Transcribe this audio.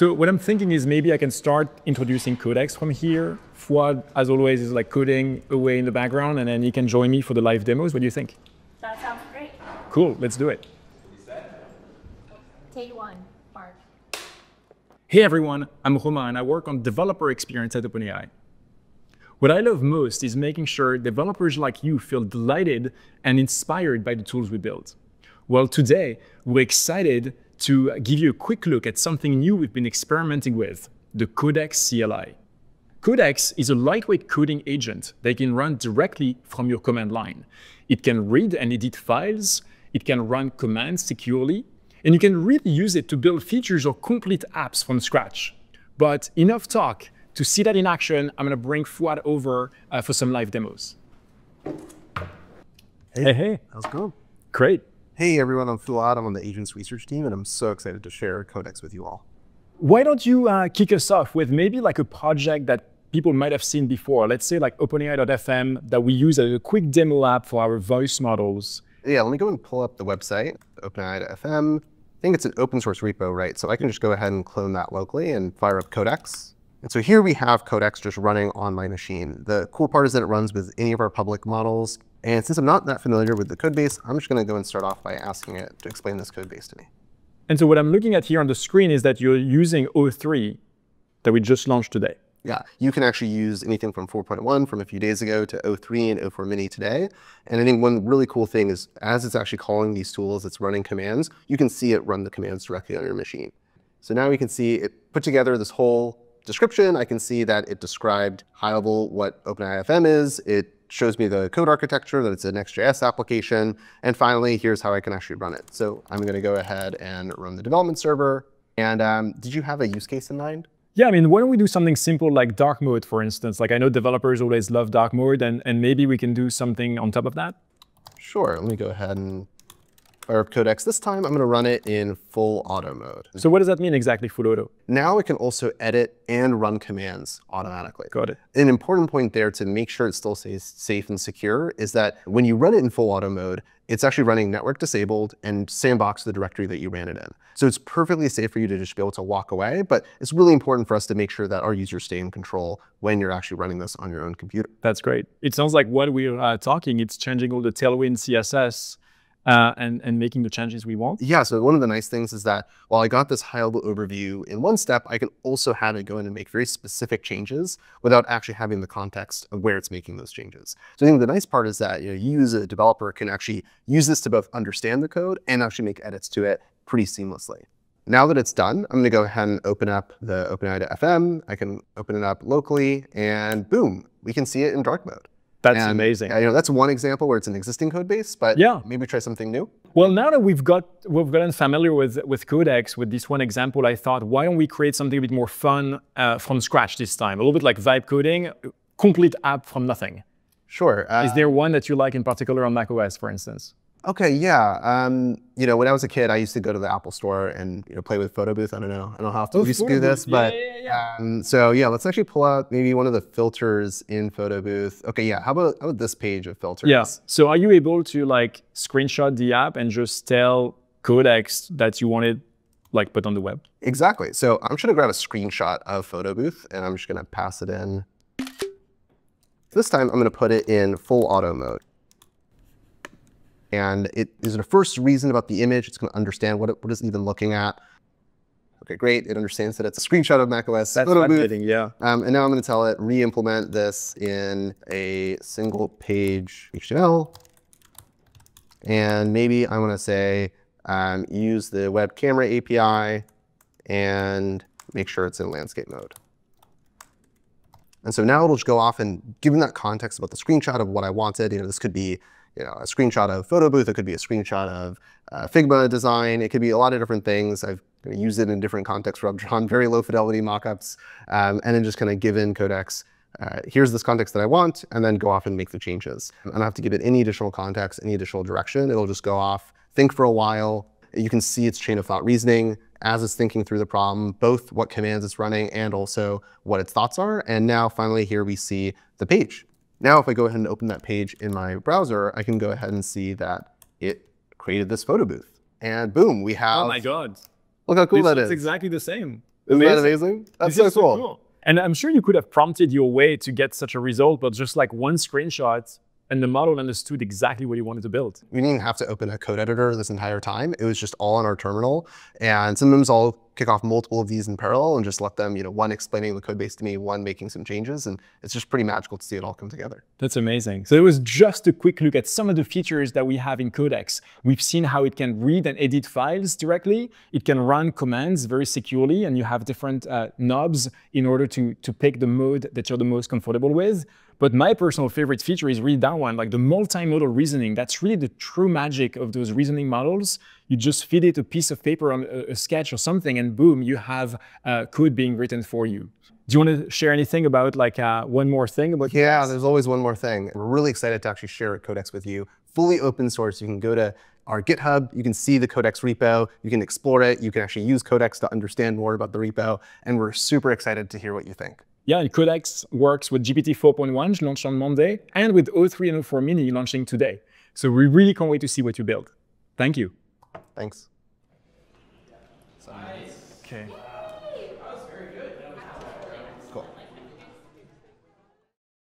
So what I'm thinking is maybe I can start introducing codecs from here. Fouad, as always, is like coding away in the background, and then he can join me for the live demos. What do you think? That sounds great. Cool, let's do it. Take one, Mark. Hey everyone, I'm Roma and I work on developer experience at OpenAI. What I love most is making sure developers like you feel delighted and inspired by the tools we build. Well, today, we're excited to give you a quick look at something new we've been experimenting with, the Codex CLI. Codex is a lightweight coding agent that can run directly from your command line. It can read and edit files, it can run commands securely, and you can really use it to build features or complete apps from scratch. But enough talk. To see that in action, I'm going to bring Fuad over uh, for some live demos. Hey, hey, hey. how's it going? Great. Hey everyone, I'm Phil I'm on the Agents Research Team, and I'm so excited to share Codex with you all. Why don't you uh, kick us off with maybe like a project that people might have seen before? Let's say like OpenAI.fm that we use as a quick demo app for our voice models. Yeah, let me go and pull up the website, OpenAI.fm. I think it's an open source repo, right? So I can just go ahead and clone that locally and fire up Codex. And so here we have Codex just running on my machine. The cool part is that it runs with any of our public models, and since I'm not that familiar with the code base, I'm just going to go and start off by asking it to explain this code base to me. And so what I'm looking at here on the screen is that you're using O3 that we just launched today. Yeah, you can actually use anything from 4.1 from a few days ago to 03 and 04 mini today. And I think one really cool thing is as it's actually calling these tools, it's running commands, you can see it run the commands directly on your machine. So now we can see it put together this whole description. I can see that it described high level what OpenIFM is. It shows me the code architecture, that it's an Next.js application. And finally, here's how I can actually run it. So I'm going to go ahead and run the development server. And um, did you have a use case in mind? Yeah, I mean, why don't we do something simple like dark mode, for instance? Like I know developers always love dark mode, and, and maybe we can do something on top of that. Sure, let me go ahead and or codecs. This time I'm going to run it in full auto mode. So what does that mean exactly, full auto? Now it can also edit and run commands automatically. Got it. An important point there to make sure it still stays safe and secure is that when you run it in full auto mode, it's actually running network disabled and sandbox the directory that you ran it in. So it's perfectly safe for you to just be able to walk away, but it's really important for us to make sure that our users stay in control when you're actually running this on your own computer. That's great. It sounds like what we're uh, talking, it's changing all the Tailwind CSS uh, and, and making the changes we want? Yeah, so one of the nice things is that while I got this high-level overview in one step, I can also have it go in and make very specific changes without actually having the context of where it's making those changes. So I think the nice part is that you, know, you as a developer can actually use this to both understand the code and actually make edits to it pretty seamlessly. Now that it's done, I'm going to go ahead and open up the OpenAI to FM. I can open it up locally, and boom, we can see it in dark mode. That's and, amazing. You know, that's one example where it's an existing code base, but yeah. maybe try something new. Well, now that we've got we've gotten familiar with with Codex, with this one example, I thought, why don't we create something a bit more fun uh, from scratch this time? A little bit like vibe coding, complete app from nothing. Sure. Uh, Is there one that you like in particular on macOS, for instance? Okay, yeah. Um, you know, when I was a kid, I used to go to the Apple store and you know play with photo booth. I don't know. I don't have oh, used to do this, but yeah, yeah, yeah. Um, so yeah, let's actually pull out maybe one of the filters in photo booth. Okay, yeah. How about how about this page of filters? Yeah. So are you able to like screenshot the app and just tell Codex that you wanted like put on the web? Exactly. So I'm just gonna grab a screenshot of photo booth and I'm just gonna pass it in. This time I'm gonna put it in full auto mode. And it is the first reason about the image. It's going to understand what it, it's even looking at. Okay, great. It understands that it's a screenshot of macOS. That's what I'm getting, yeah. Um, and now I'm going to tell it re-implement this in a single page HTML. And maybe I'm going to say um, use the web camera API and make sure it's in landscape mode. And so now it'll just go off and give me that context about the screenshot of what I wanted. You know, this could be you know, a screenshot of Photo Booth. It could be a screenshot of uh, Figma design. It could be a lot of different things. I've used it in different contexts where I've drawn very low fidelity mockups, um, and then just kind of given Codex, uh, here's this context that I want, and then go off and make the changes. I don't have to give it any additional context, any additional direction. It'll just go off, think for a while. You can see its chain of thought reasoning as it's thinking through the problem, both what commands it's running and also what its thoughts are. And now finally here we see the page. Now if I go ahead and open that page in my browser, I can go ahead and see that it created this photo booth. And boom, we have... Oh my god. Look how cool this that is. It's exactly the same. Isn't amazing. that amazing? That's so, so cool. cool. And I'm sure you could have prompted your way to get such a result, but just like one screenshot and the model understood exactly what you wanted to build. We didn't have to open a code editor this entire time. It was just all on our terminal. And sometimes I'll kick off multiple of these in parallel and just let them, you know, one explaining the code base to me, one making some changes. And it's just pretty magical to see it all come together. That's amazing. So it was just a quick look at some of the features that we have in Codex. We've seen how it can read and edit files directly. It can run commands very securely, and you have different uh, knobs in order to, to pick the mode that you're the most comfortable with. But my personal favorite feature is really that one, like the multimodal reasoning. That's really the true magic of those reasoning models you just feed it a piece of paper on a, sketch or something, and boom, you have uh, code being written for you. Do you want to share anything about like uh, one more thing? About yeah, there's always one more thing. We're really excited to actually share Codex with you. Fully open source. You can go to our GitHub. You can see the Codex repo. You can explore it. You can actually use Codex to understand more about the repo. And we're super excited to hear what you think. Yeah, and Codex works with GPT 4.1, launched on Monday, and with O3 and O4 Mini launching today. So we really can't wait to see what you build. Thank you. Thanks. Nice. Okay.